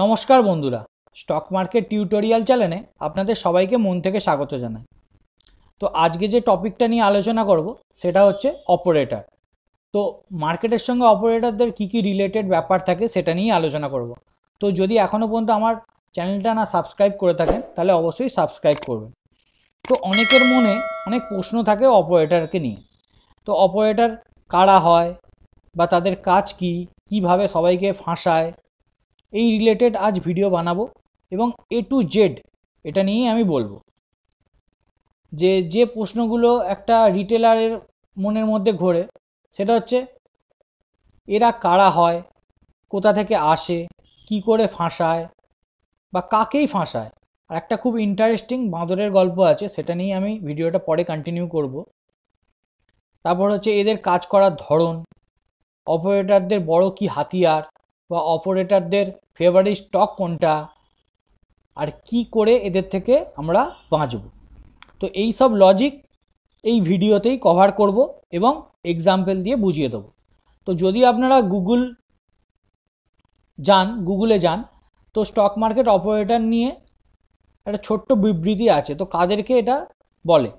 নমস্কার বন্ধুরা stock market tutorial চ্যানেলে আপনাদের সবাইকে মন থেকে স্বাগত জানাই তো আজকে যে টপিকটা নিয়ে আলোচনা করব সেটা হচ্ছে অপারেটর তো মার্কেটের সঙ্গে অপারেটরদের কি কি রিলেটেড ব্যাপার থাকে সেটা নিয়ে আলোচনা করব তো যদি এখনও পর্যন্ত আমার চ্যানেলটা না সাবস্ক্রাইব করে থাকেন তাহলে অবশ্যই সাবস্ক্রাইব করবেন তো অনেকের মনে অনেক প্রশ্ন থাকে অপারেটরকে নিয়ে তো অপারেটর কারা হয় বা তাদের কাজ কি কিভাবে সবাইকে ফাঁসায় এই রিলেটেড আজ ভিডিও বানাবো এবং এ টু জেড এটা নিয়ে আমি বলবো যে যে প্রশ্নগুলো একটা রিটেলারের মনের মধ্যে ঘোরে সেটা হচ্ছে এরা কারা হয় কোথা থেকে আসে কি করে ফাঁসায় বা কাকেই ফাঁসায় আর একটা খুব ইন্টারেস্টিং বাঁদরের গল্প আছে সেটা নিয়ে আমি ভিডিওটা পরে কন্টিনিউ করব তারপর হচ্ছে এদের কাজ করার ধরন অপারেটারদের বড় কি হাতিয়ার বা অপারেটারদের ফেভারিট স্টক কোনটা আর কি করে এদের থেকে আমরা বাঁচব তো এই সব লজিক এই ভিডিওতেই কভার করব এবং এক্সাম্পল দিয়ে বুঝিয়ে দেবো তো যদি আপনারা গুগল যান গুগলে যান তো স্টক মার্কেট অপারেটর নিয়ে একটা ছোট্ট বিবৃতি আছে তো কাদেরকে এটা বলে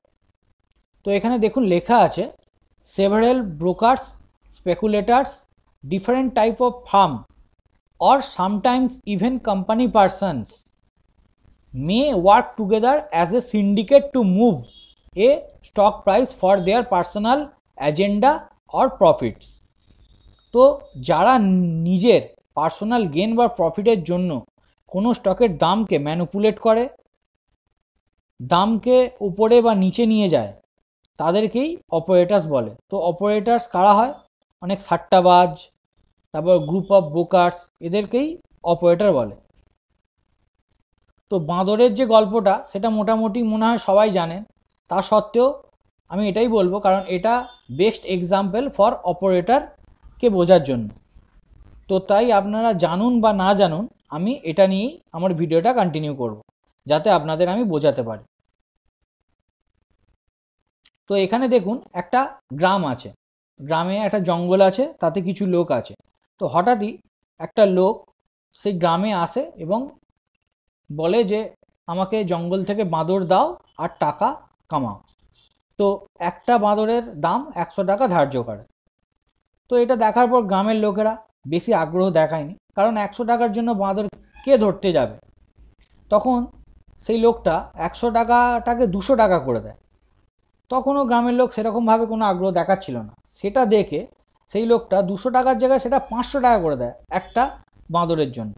তো এখানে দেখুন লেখা আছে several brokers speculators different type of firm or sometimes even company persons may work together as a syndicate to move a stock price for their personal agenda or profits তো যারা নিজের পার্সোনাল গেন বা প্রফিটের জন্য কোনো স্টকের দামকে manipulate করে দামকে উপরে বা নিচে নিয়ে যায় তাদেরকেই অপারেটার্স বলে তো অপারেটার্স কারা হয় অনেক সাট্টাবাজ তারপর গ্রুপ অফ বোকার্স এদেরকেই অপারেটর বলে তো বাঁদরের যে গল্পটা সেটা মোটামুটি মনে হয় সবাই জানেন তা সত্ত্বেও আমি এটাই বলবো কারণ এটা বেস্ট এক্সাম্পল ফর অপারেটরকে বোঝার জন্য তো তাই আপনারা জানুন বা না জানুন আমি এটা নিয়েই আমার ভিডিওটা কন্টিনিউ করব যাতে আপনাদের আমি বোঝাতে পারি তো এখানে দেখুন একটা গ্রাম আছে গ্রামে একটা জঙ্গল আছে তাতে কিছু লোক আছে তো হঠাৎই একটা লোক সেই গ্রামে আসে এবং বলে যে আমাকে জঙ্গল থেকে বাঁদর দাও আর টাকা কামাও তো একটা বাঁদরের দাম একশো টাকা ধার্য করে তো এটা দেখার পর গ্রামের লোকেরা বেশি আগ্রহ দেখায়নি কারণ একশো টাকার জন্য বাঁদর কে ধরতে যাবে তখন সেই লোকটা একশো টাকাটাকে দুশো টাকা করে দেয় তখনও গ্রামের লোক সেরকমভাবে কোনো আগ্রহ দেখাচ্ছিল না সেটা দেখে সেই লোকটা দুশো টাকার জায়গায় সেটা পাঁচশো টাকা করে দেয় একটা বাঁদরের জন্য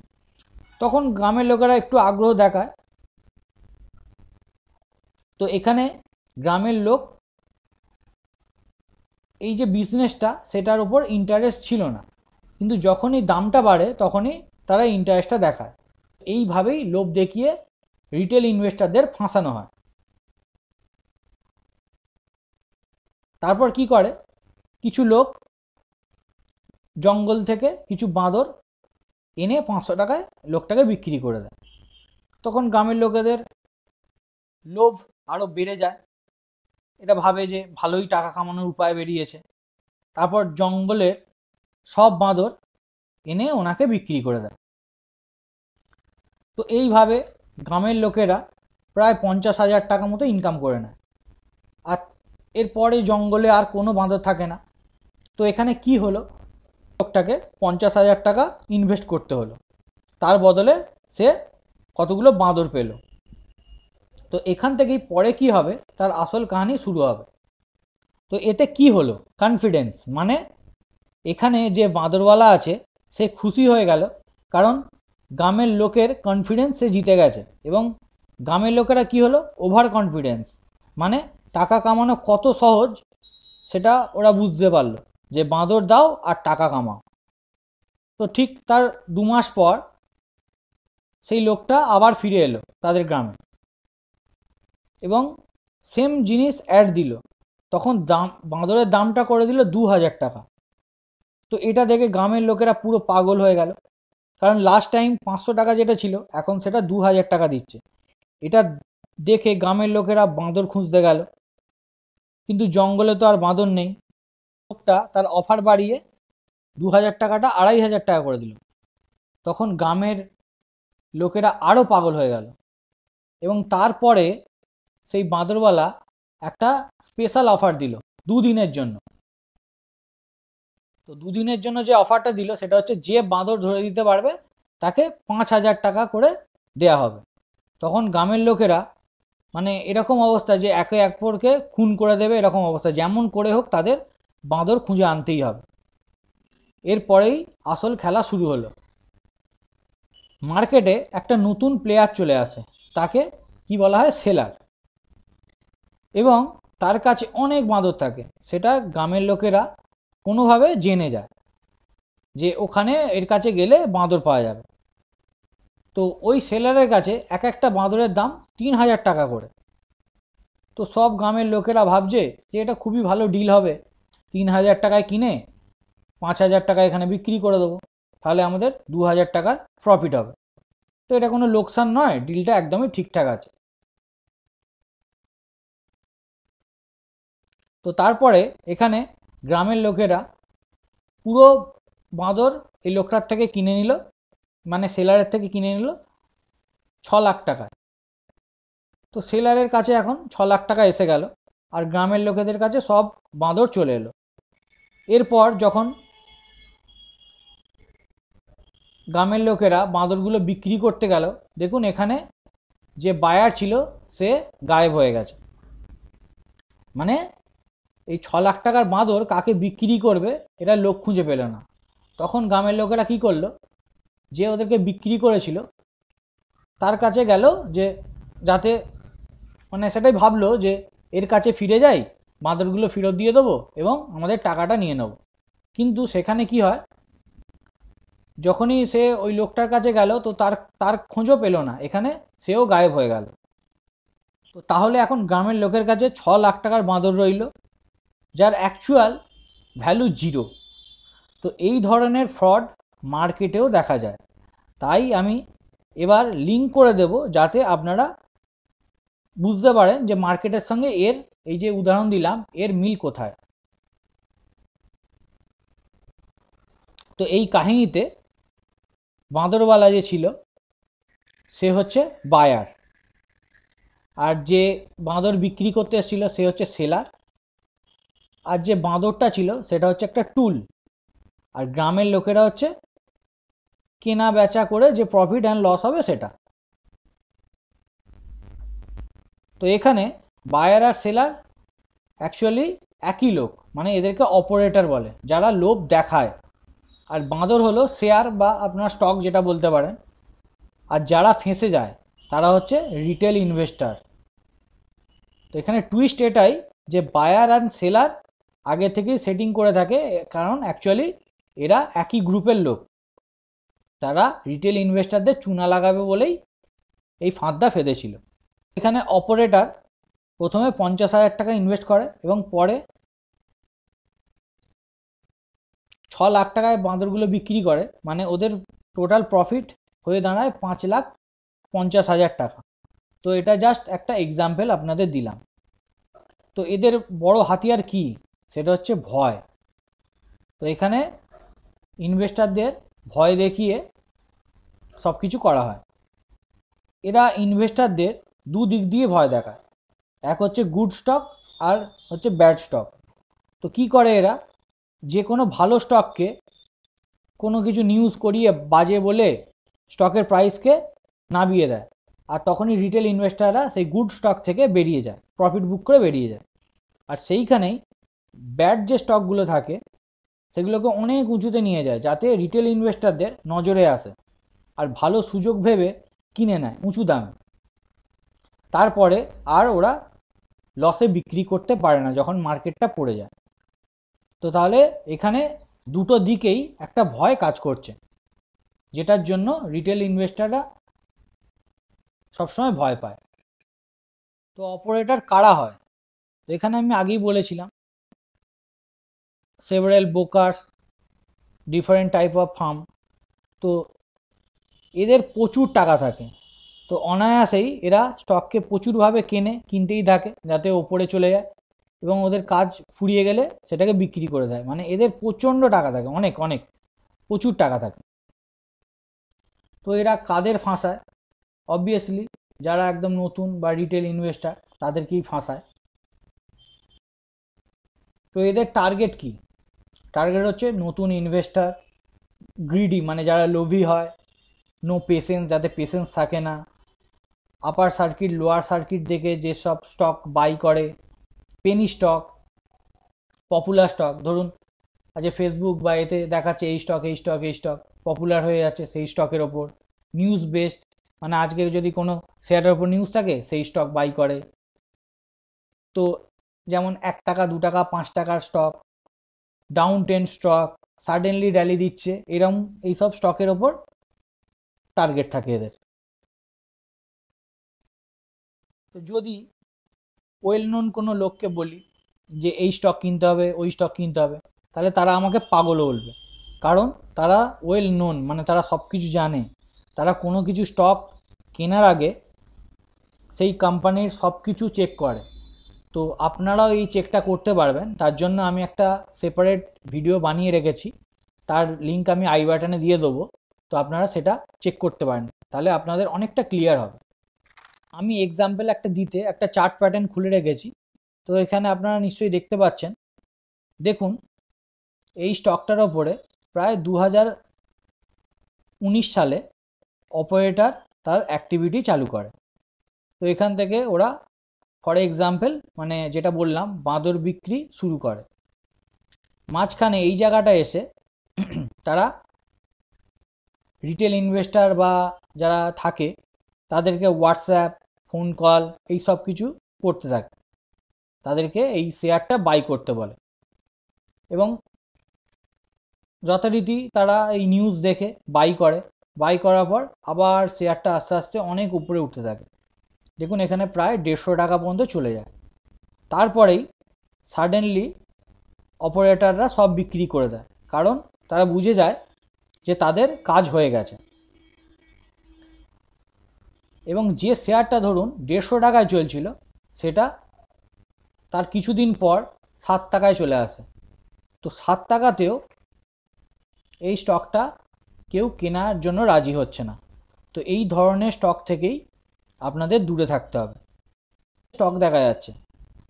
তখন গ্রামের লোকেরা একটু আগ্রহ দেখায় তো এখানে গ্রামের লোক এই যে বিজনেসটা সেটার উপর ইন্টারেস্ট ছিল না কিন্তু যখনই দামটা বাড়ে তখনই তারা ইন্টারেস্টটা দেখায় এইভাবেই লোভ দেখিয়ে রিটেল ইনভেস্টারদের ফাঁসানো হয় তারপর কি করে কিছু লোক জঙ্গল থেকে কিছু বাঁদর এনে পাঁচশো টাকায় লোকটাকে বিক্রি করে দেয় তখন গ্রামের লোকেদের লোভ আরও বেড়ে যায় এটা ভাবে যে ভালোই টাকা কামানোর উপায় বেরিয়েছে তারপর জঙ্গলের সব বাঁদর এনে ওনাকে বিক্রি করে দেয় তো এইভাবে গ্রামের লোকেরা প্রায় পঞ্চাশ হাজার টাকা মতো ইনকাম করে নেয় আর এরপরে জঙ্গলে আর কোনো বাঁদর থাকে না তো এখানে কি হলো লোকটাকে পঞ্চাশ হাজার টাকা ইনভেস্ট করতে হলো তার বদলে সে কতগুলো বাঁদর পেল তো এখান থেকেই পরে কি হবে তার আসল কাহিনী শুরু হবে তো এতে কি হলো কনফিডেন্স মানে এখানে যে বাঁদরওয়ালা আছে সে খুশি হয়ে গেল কারণ গ্রামের লোকের কনফিডেন্স সে জিতে গেছে এবং গ্রামের লোকেরা কি হলো ওভার কনফিডেন্স মানে টাকা কামানো কত সহজ সেটা ওরা বুঝতে পারলো যে বাঁদর দাও আর টাকা কামাও তো ঠিক তার দু মাস পর সেই লোকটা আবার ফিরে এলো তাদের গ্রামে এবং সেম জিনিস অ্যাড দিল তখন দাম বাঁদরের দামটা করে দিল দু হাজার টাকা তো এটা দেখে গ্রামের লোকেরা পুরো পাগল হয়ে গেল কারণ লাস্ট টাইম পাঁচশো টাকা যেটা ছিল এখন সেটা দু হাজার টাকা দিচ্ছে এটা দেখে গ্রামের লোকেরা বাঁদর খুঁজতে গেল কিন্তু জঙ্গলে তো আর বাঁদর নেই লোকটা তার অফার বাড়িয়ে দু হাজার টাকাটা আড়াই হাজার টাকা করে দিল তখন গ্রামের লোকেরা আরও পাগল হয়ে গেল এবং তারপরে সেই বাঁদরওয়ালা একটা স্পেশাল অফার দিল দুদিনের জন্য তো দুদিনের জন্য যে অফারটা দিল সেটা হচ্ছে যে বাঁদর ধরে দিতে পারবে তাকে পাঁচ হাজার টাকা করে দেয়া হবে তখন গ্রামের লোকেরা মানে এরকম অবস্থা যে একে একপরকে খুন করে দেবে এরকম অবস্থা যেমন করে হোক তাদের বাঁদর খুঁজে আনতেই হবে এরপরেই আসল খেলা শুরু হলো মার্কেটে একটা নতুন প্লেয়ার চলে আসে তাকে কি বলা হয় সেলার এবং তার কাছে অনেক বাঁদর থাকে সেটা গ্রামের লোকেরা কোনোভাবে জেনে যায় যে ওখানে এর কাছে গেলে বাঁদর পাওয়া যাবে তো ওই সেলারের কাছে এক একটা বাঁদরের দাম তিন হাজার টাকা করে তো সব গ্রামের লোকেরা ভাবছে যে এটা খুবই ভালো ডিল হবে তিন হাজার টাকায় কিনে পাঁচ হাজার টাকা এখানে বিক্রি করে দেবো তাহলে আমাদের দু হাজার টাকার প্রফিট হবে তো এটা কোনো লোকসান নয় ডিলটা একদমই ঠিকঠাক আছে তো তারপরে এখানে গ্রামের লোকেরা পুরো বাঁদর এই লোকটার থেকে কিনে নিল মানে সেলারের থেকে কিনে নিল ছ লাখ টাকায় তো সেলারের কাছে এখন ছ লাখ টাকা এসে গেল আর গ্রামের লোকেদের কাছে সব বাঁদর চলে এলো এরপর যখন গ্রামের লোকেরা বাঁদরগুলো বিক্রি করতে গেল দেখুন এখানে যে বায়ার ছিল সে গায়েব হয়ে গেছে মানে এই ছ লাখ টাকার বাঁদর কাকে বিক্রি করবে এটা লোক খুঁজে পেল না তখন গ্রামের লোকেরা কি করলো যে ওদেরকে বিক্রি করেছিল তার কাছে গেল যে যাতে মানে সেটাই ভাবলো যে এর কাছে ফিরে যায় মাদুরগুলো ফেরত দিয়ে দেবো এবং আমাদের টাকাটা নিয়ে নেব কিন্তু সেখানে কি হয় যখনই সে ওই লোকটার কাছে গেল তো তার তার খোঁজও পেল না এখানে সেও গায়েব হয়ে গেল তো তাহলে এখন গ্রামের লোকের কাছে ছ লাখ টাকার বাঁদর রইল যার অ্যাকচুয়াল ভ্যালু জিরো তো এই ধরনের ফ্রড মার্কেটেও দেখা যায় তাই আমি এবার লিঙ্ক করে দেব যাতে আপনারা বুঝতে পারেন যে মার্কেটের সঙ্গে এর এই যে উদাহরণ দিলাম এর মিল কোথায় তো এই কাহিনীতে বাঁদরওয়ালা যে ছিল সে হচ্ছে বায়ার আর যে বাঁদর বিক্রি করতে এসেছিল সে হচ্ছে সেলার আর যে বাঁদরটা ছিল সেটা হচ্ছে একটা টুল আর গ্রামের লোকেরা হচ্ছে কেনা বেচা করে যে প্রফিট অ্যান্ড লস হবে সেটা তো এখানে বায়ার আর সেলার অ্যাকচুয়ালি একই লোক মানে এদেরকে অপারেটর বলে যারা লোভ দেখায় আর বাঁদর হলো শেয়ার বা আপনার স্টক যেটা বলতে পারেন আর যারা ফেঁসে যায় তারা হচ্ছে রিটেল ইনভেস্টার তো এখানে টুইস্ট এটাই যে বায়ার অ্যান্ড সেলার আগে থেকেই সেটিং করে থাকে কারণ অ্যাকচুয়ালি এরা একই গ্রুপের লোক তারা রিটেল ইনভেস্টারদের চুনা লাগাবে বলেই এই ফাঁদটা ফেঁদেছিল এখানে অপারেটার প্রথমে পঞ্চাশ হাজার টাকা ইনভেস্ট করে এবং পরে ছ লাখ টাকায় বাঁদরগুলো বিক্রি করে মানে ওদের টোটাল প্রফিট হয়ে দাঁড়ায় পাঁচ লাখ পঞ্চাশ হাজার টাকা তো এটা জাস্ট একটা এক্সাম্পল আপনাদের দিলাম তো এদের বড় হাতিয়ার কি সেটা হচ্ছে ভয় তো এখানে ইনভেস্টারদের ভয় দেখিয়ে সব কিছু করা হয় এরা ইনভেস্টারদের দু দিক দিয়ে ভয় দেখায় এক হচ্ছে গুড স্টক আর হচ্ছে ব্যাড স্টক তো কি করে এরা যে কোনো ভালো স্টককে কোনো কিছু নিউজ করিয়ে বাজে বলে স্টকের প্রাইসকে নামিয়ে দেয় আর তখনই রিটেল ইনভেস্টাররা সেই গুড স্টক থেকে বেরিয়ে যায় প্রফিট বুক করে বেরিয়ে যায় আর সেইখানেই ব্যাড যে স্টকগুলো থাকে সেগুলোকে অনেক উঁচুতে নিয়ে যায় যাতে রিটেল ইনভেস্টারদের নজরে আসে আর ভালো সুযোগ ভেবে কিনে নেয় উঁচু দামে তারপরে আর ওরা লসে বিক্রি করতে পারে না যখন মার্কেটটা পড়ে যায় তো তাহলে এখানে দুটো দিকেই একটা ভয় কাজ করছে যেটার জন্য রিটেল ইনভেস্টাররা সবসময় ভয় পায় তো অপারেটার কারা হয় তো এখানে আমি আগেই বলেছিলাম several brokers different type of firm তো এদের প্রচুর টাকা থাকে তো অনায়াসেই এরা স্টককে প্রচুরভাবে কেনে কিনতেই থাকে যাতে ওপরে চলে যায় এবং ওদের কাজ ফুরিয়ে গেলে সেটাকে বিক্রি করে দেয় মানে এদের প্রচণ্ড টাকা থাকে অনেক অনেক প্রচুর টাকা থাকে তো এরা কাদের ফাঁসায় অবভিয়াসলি যারা একদম নতুন বা রিটেল ইনভেস্টার তাদেরকেই ফাঁসায় তো এদের টার্গেট কি টার্গেট হচ্ছে নতুন ইনভেস্টার গ্রিডি মানে যারা লোভি হয় নো পেশেন্স যাদের পেশেন্স থাকে না আপার সার্কিট লোয়ার সার্কিট দেখে যেসব স্টক বাই করে পেনি স্টক পপুলার স্টক ধরুন আজকে ফেসবুক বা এতে দেখাচ্ছে এই স্টক এই স্টক এই স্টক পপুলার হয়ে যাচ্ছে সেই স্টকের ওপর নিউজ বেসড মানে আজকে যদি কোনো শেয়ারের ওপর নিউজ থাকে সেই স্টক বাই করে তো যেমন এক টাকা দু টাকা পাঁচ টাকার stock down ten stock suddenly rally দিচ্ছে এরম এইসব স্টকের ওপর টার্গেট থাকে এদের তো যদি ওয়েল নোন কোনো লোককে বলি যে এই স্টক কিনতে হবে ওই স্টক কিনতে হবে তাহলে তারা আমাকে পাগল বলবে কারণ তারা ওয়েল নোন মানে তারা সব কিছু জানে তারা কোনো কিছু স্টক কেনার আগে সেই কোম্পানির সব কিছু চেক করে তো আপনারাও এই চেকটা করতে পারবেন তার জন্য আমি একটা সেপারেট ভিডিও বানিয়ে রেখেছি তার লিঙ্ক আমি আই বাটনে দিয়ে দেবো তো আপনারা সেটা চেক করতে পারেন তাহলে আপনাদের অনেকটা ক্লিয়ার হবে আমি এক্সাম্পল একটা দিতে একটা চার্ট প্যাটার্ন খুলে রেখেছি তো এখানে আপনারা নিশ্চয়ই দেখতে পাচ্ছেন দেখুন এই স্টকটার ওপরে প্রায় দু উনিশ সালে অপারেটার তার অ্যাক্টিভিটি চালু করে তো এখান থেকে ওরা ফর এক্সাম্পল মানে যেটা বললাম বাঁদর বিক্রি শুরু করে মাঝখানে এই জায়গাটা এসে তারা রিটেল ইনভেস্টার বা যারা থাকে তাদেরকে হোয়াটসঅ্যাপ ফোন কল এই সব কিছু করতে থাকে তাদেরকে এই শেয়ারটা বাই করতে বলে এবং যথারীতি তারা এই নিউজ দেখে বাই করে বাই করার পর আবার শেয়ারটা আস্তে আস্তে অনেক উপরে উঠতে থাকে দেখুন এখানে প্রায় দেড়শো টাকা পর্যন্ত চলে যায় তারপরেই সাডেনলি অপারেটাররা সব বিক্রি করে দেয় কারণ তারা বুঝে যায় যে তাদের কাজ হয়ে গেছে এবং যে শেয়ারটা ধরুন দেড়শো টাকায় চলছিল সেটা তার কিছুদিন পর সাত টাকায় চলে আসে তো সাত টাকাতেও এই স্টকটা কেউ কেনার জন্য রাজি হচ্ছে না তো এই ধরনের স্টক থেকেই আপনাদের দূরে থাকতে হবে স্টক দেখা যাচ্ছে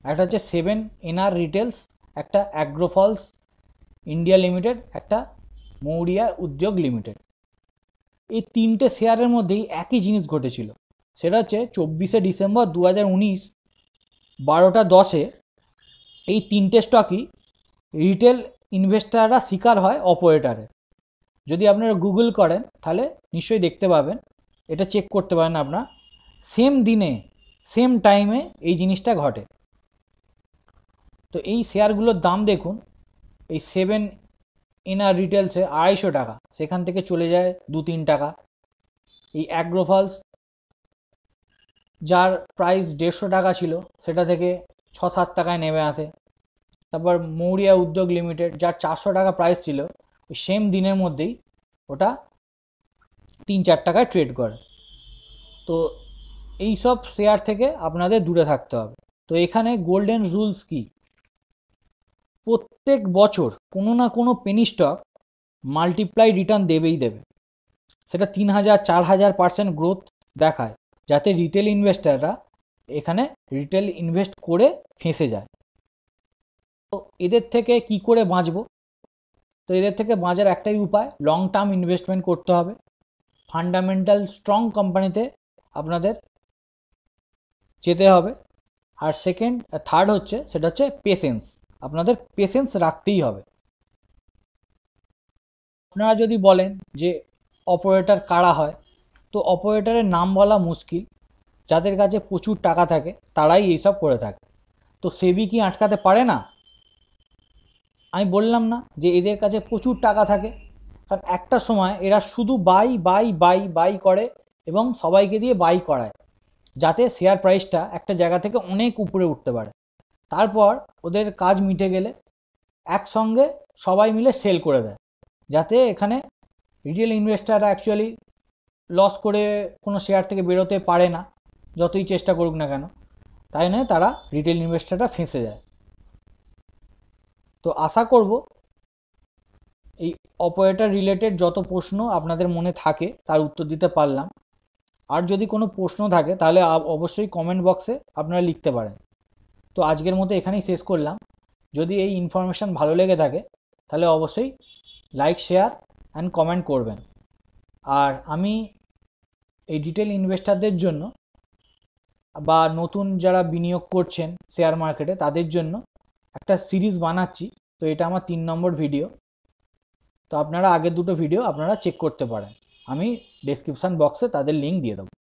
একটা হচ্ছে সেভেন এনআর রিটেলস একটা অ্যাগ্রোফলস ইন্ডিয়া লিমিটেড একটা মৌরিয়া উদ্যোগ লিমিটেড এই তিনটে শেয়ারের মধ্যেই একই জিনিস ঘটেছিল সেটা হচ্ছে চব্বিশে ডিসেম্বর দু হাজার উনিশ বারোটা দশে এই তিনটে স্টকই রিটেল ইনভেস্টাররা শিকার হয় অপারেটারে যদি আপনারা গুগল করেন তাহলে নিশ্চয়ই দেখতে পাবেন এটা চেক করতে পারেন আপনার সেম দিনে সেম টাইমে এই জিনিসটা ঘটে তো এই শেয়ারগুলোর দাম দেখুন এই সেভেন এনার রিটেলসে আড়াইশো টাকা সেখান থেকে চলে যায় দু তিন টাকা এই অ্যাগ্রোফলস যার প্রাইস দেড়শো টাকা ছিল সেটা থেকে ছ সাত টাকায় নেমে আসে তারপর মৌরিয়া উদ্যোগ লিমিটেড যার চারশো টাকা প্রাইস ছিল ওই সেম দিনের মধ্যেই ওটা তিন চার টাকায় ট্রেড করে তো এই সব শেয়ার থেকে আপনাদের দূরে থাকতে হবে তো এখানে গোল্ডেন রুলস কী প্রত্যেক বছর কোনো না কোনো পেনি স্টক মাল্টিপ্লাই রিটার্ন দেবেই দেবে সেটা তিন হাজার চার হাজার পার্সেন্ট গ্রোথ দেখায় যাতে রিটেল ইনভেস্টাররা এখানে রিটেল ইনভেস্ট করে ফেঁসে যায় তো এদের থেকে কি করে বাঁচব তো এদের থেকে বাঁচার একটাই উপায় লং টার্ম ইনভেস্টমেন্ট করতে হবে ফান্ডামেন্টাল স্ট্রং কোম্পানিতে আপনাদের যেতে হবে আর সেকেন্ড থার্ড হচ্ছে সেটা হচ্ছে পেশেন্স আপনাদের পেশেন্স রাখতেই হবে আপনারা যদি বলেন যে অপারেটর কারা হয় তো অপারেটরের নাম বলা মুশকিল যাদের কাছে প্রচুর টাকা থাকে তারাই এইসব করে থাকে তো সেবি কি আটকাতে পারে না আমি বললাম না যে এদের কাছে প্রচুর টাকা থাকে কারণ একটা সময় এরা শুধু বাই বাই বাই বাই করে এবং সবাইকে দিয়ে বাই করায় যাতে শেয়ার প্রাইসটা একটা জায়গা থেকে অনেক উপরে উঠতে পারে তারপর ওদের কাজ মিটে গেলে একসঙ্গে সবাই মিলে সেল করে দেয় যাতে এখানে রিটেল ইনভেস্টাররা অ্যাকচুয়ালি লস করে কোনো শেয়ার থেকে বেরোতে পারে না যতই চেষ্টা করুক না কেন তাই নয় তারা রিটেল ইনভেস্টাররা ফেঁসে যায় তো আশা করব এই অপারেটার রিলেটেড যত প্রশ্ন আপনাদের মনে থাকে তার উত্তর দিতে পারলাম আর যদি কোনো প্রশ্ন থাকে তাহলে অবশ্যই কমেন্ট বক্সে আপনারা লিখতে পারেন তো আজকের মতো এখানেই শেষ করলাম যদি এই ইনফরমেশান ভালো লেগে থাকে তাহলে অবশ্যই লাইক শেয়ার অ্যান্ড কমেন্ট করবেন আর আমি এই ডিটেল ইনভেস্টারদের জন্য বা নতুন যারা বিনিয়োগ করছেন শেয়ার মার্কেটে তাদের জন্য একটা সিরিজ বানাচ্ছি তো এটা আমার তিন নম্বর ভিডিও তো আপনারা আগের দুটো ভিডিও আপনারা চেক করতে পারেন আমি ডেসক্রিপশান বক্সে তাদের লিঙ্ক দিয়ে দেবো